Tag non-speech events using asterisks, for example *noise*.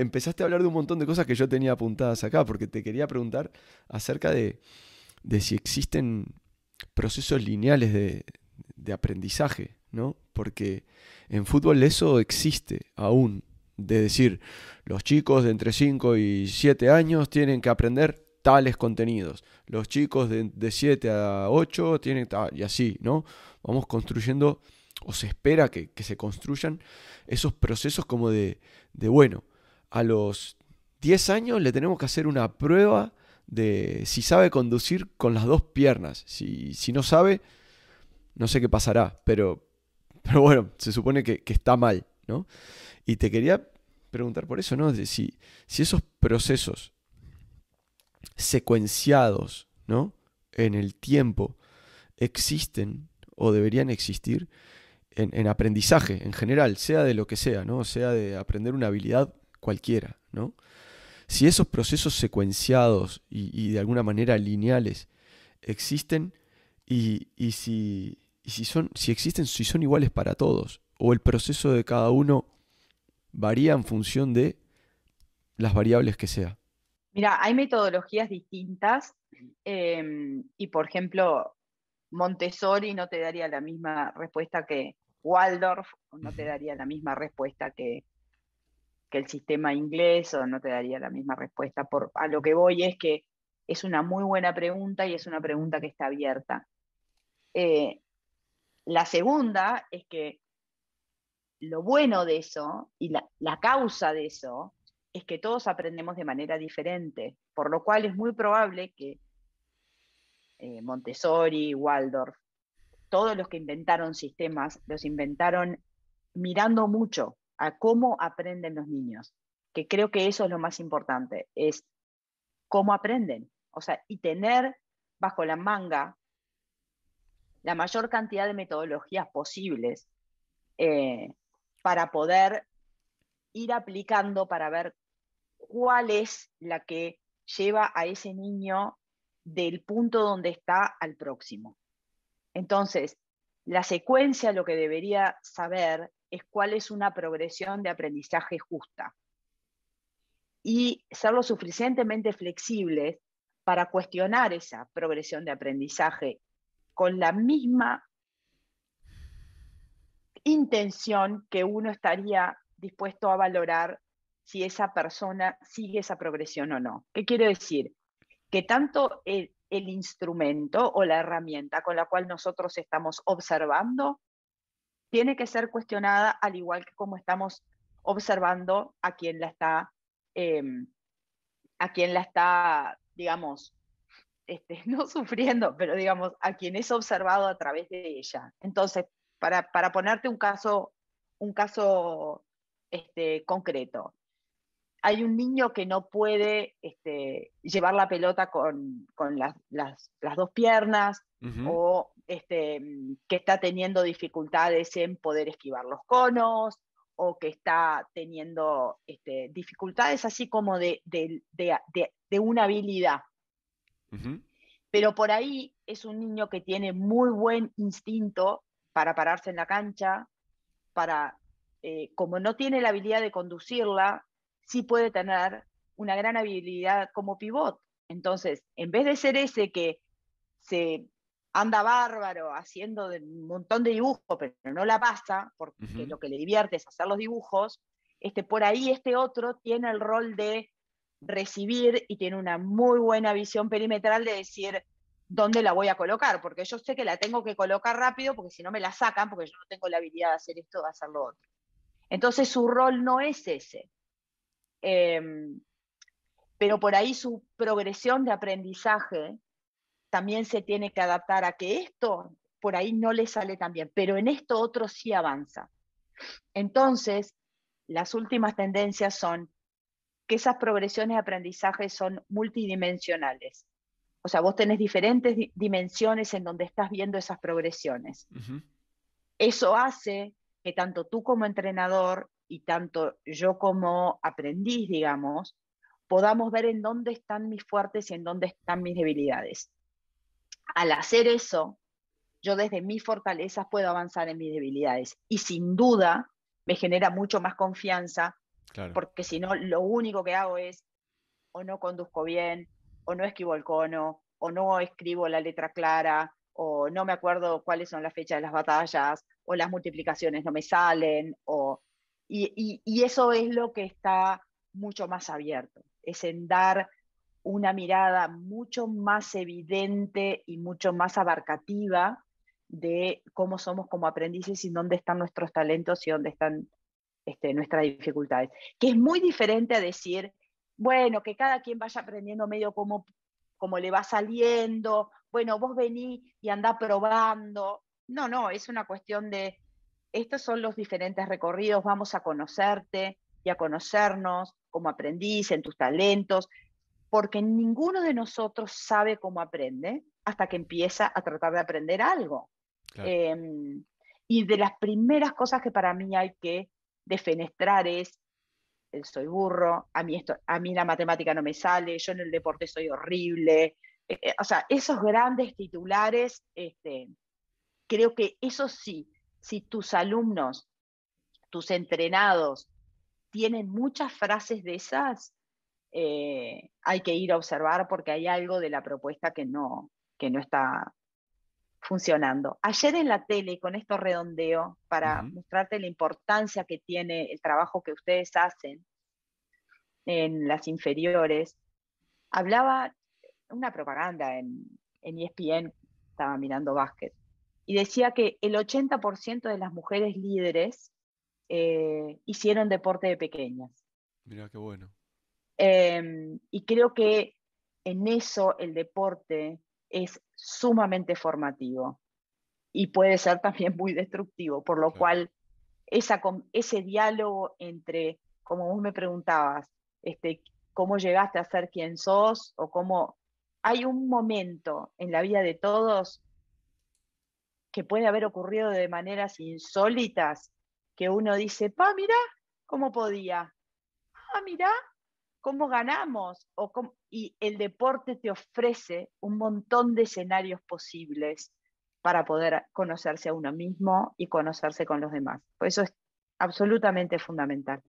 empezaste a hablar de un montón de cosas que yo tenía apuntadas acá, porque te quería preguntar acerca de, si existen procesos lineales de, aprendizaje, ¿no? Porque en fútbol eso existe aún, de decir, los chicos de entre 5 y 7 años tienen que aprender tales contenidos, los chicos de, 7 a 8 tienen tal, y así, ¿no? Vamos construyendo, o se espera que, se construyan esos procesos como de, de, bueno, a los 10 años le tenemos que hacer una prueba de si sabe conducir con las dos piernas. Si, no sabe, no sé qué pasará, pero, pero bueno, se supone que, está mal, Y te quería preguntar por eso, ¿no? Si, si esos procesos secuenciados, ¿no? En el tiempo existen o deberían existir en, en, aprendizaje en general, sea de lo que sea, ¿no? Sea de aprender una habilidad cualquiera, ¿no? Si esos procesos secuenciados y, de alguna manera lineales existen y, si, si, son, si existen, si son iguales para todos, o el proceso de cada uno varía en función de las variables que sea. Mira, hay metodologías distintas em, y, por ejemplo, Montessori no te daría la misma respuesta que Waldorf, no te daría la misma respuesta que que el sistema inglés o no te daría la misma respuesta. Por, a lo que voy es que es una muy buena pregunta y es una pregunta que está abierta. Eh, la segunda es que lo bueno de eso y la, causa de eso es que todos aprendemos de manera diferente, por lo cual es muy probable que eh, Montessori, Waldorf, todos los que inventaron sistemas, los inventaron mirando mucho, a cómo aprenden los niños, que creo que eso es lo más importante, es cómo aprenden, o sea, y tener bajo la manga la mayor cantidad de metodologías posibles eh, para poder ir aplicando para ver cuál es la que lleva a ese niño del punto donde está al próximo. Entonces, la secuencia lo que debería saber es cuál es una progresión de aprendizaje justa. Y ser lo suficientemente flexibles para cuestionar esa progresión de aprendizaje con la misma intención que uno estaría dispuesto a valorar si esa persona sigue esa progresión o no. ¿Qué quiero decir? Que tanto el, el instrumento o la herramienta con la cual nosotros estamos observando tiene que ser cuestionada al igual que como estamos observando a quien la está, em, a quien la está, digamos, este, *laughs* no sufriendo, pero digamos, a quien es observado a través de ella. Entonces, para, ponerte un caso, un caso este, concreto, hay un niño que no puede este, llevar la pelota con, las, dos piernas o este, mm, que está teniendo dificultades en poder esquivar los conos o que está teniendo este, dificultades así como de, una habilidad. Pero por ahí es un niño que tiene muy buen instinto para pararse en la cancha, para, eh, como no tiene la habilidad de conducirla, sí puede tener una gran habilidad como pivot. Entonces, en vez de ser ese que se anda bárbaro haciendo un montón de dibujos, pero no la pasa, porque lo que le divierte es hacer los dibujos, este, por ahí este otro tiene el rol de recibir y tiene una muy buena visión perimetral de decir dónde la voy a colocar, porque yo sé que la tengo que colocar rápido, porque si no me la sacan, porque yo no tengo la habilidad de hacer esto, de hacer lo otro. Entonces su rol no es ese. Em, pero por ahí su progresión de aprendizaje también se tiene que adaptar a que esto por ahí no le sale tan bien, pero en esto otro sí avanza. Entonces, las últimas tendencias son que esas progresiones de aprendizaje son multidimensionales. O sea, vos tenés diferentes dimensiones en donde estás viendo esas progresiones. Eso hace que tanto tú como entrenador y tanto yo como aprendiz, digamos, podamos ver en dónde están mis fuertes y en dónde están mis debilidades al hacer eso, yo desde mis fortalezas puedo avanzar en mis debilidades. Y sin duda me genera mucho más confianza, porque si no, lo único que hago es o no conduzco bien, o no esquivo el cono, o no escribo la letra clara, o no me acuerdo cuáles son las fechas de las batallas, o las multiplicaciones no me salen, o... y, y eso es lo que está mucho más abierto, es en dar una mirada mucho más evidente y mucho más abarcativa de cómo somos como aprendices y dónde están nuestros talentos y dónde están este, nuestras dificultades. Que es muy diferente a decir, bueno, que cada quien vaya aprendiendo medio como, como le va saliendo, bueno, vos vení y andá probando. No, no, es una cuestión de, estos son los diferentes recorridos, vamos a conocerte y a conocernos como aprendiz, en tus talentos, porque ninguno de nosotros sabe cómo aprende hasta que empieza a tratar de aprender algo. Em, y de las primeras cosas que para mí hay que defenestrar es, eh, soy burro, a mí, esto, a mí la matemática no me sale, yo en el deporte soy horrible. Eh, eh, o sea, esos grandes titulares, este, creo que eso sí, si tus alumnos, tus entrenados, tienen muchas frases de esas, eh, hay que ir a observar porque hay algo de la propuesta que no, que no está funcionando. Ayer en la tele, con esto redondeo, para mostrarte la importancia que tiene el trabajo que ustedes hacen en las inferiores, hablaba una propaganda en, ESPN, e estaba mirando básquet, y decía que el 80% de las mujeres líderes eh, hicieron deporte de pequeñas. mira qué bueno. Em, y creo que en eso el deporte es sumamente formativo y puede ser también muy destructivo, por lo cual ese diálogo entre, como vos me preguntabas, este, cómo llegaste a ser quien sos o cómo... Hay un momento en la vida de todos que puede haber ocurrido de maneras insólitas que uno dice, pa, mira cómo podía. Ah, mirá, cómo ganamos o y el deporte te ofrece un montón de escenarios posibles para poder conocerse a uno mismo y conocerse con los demás. eso es absolutamente fundamental.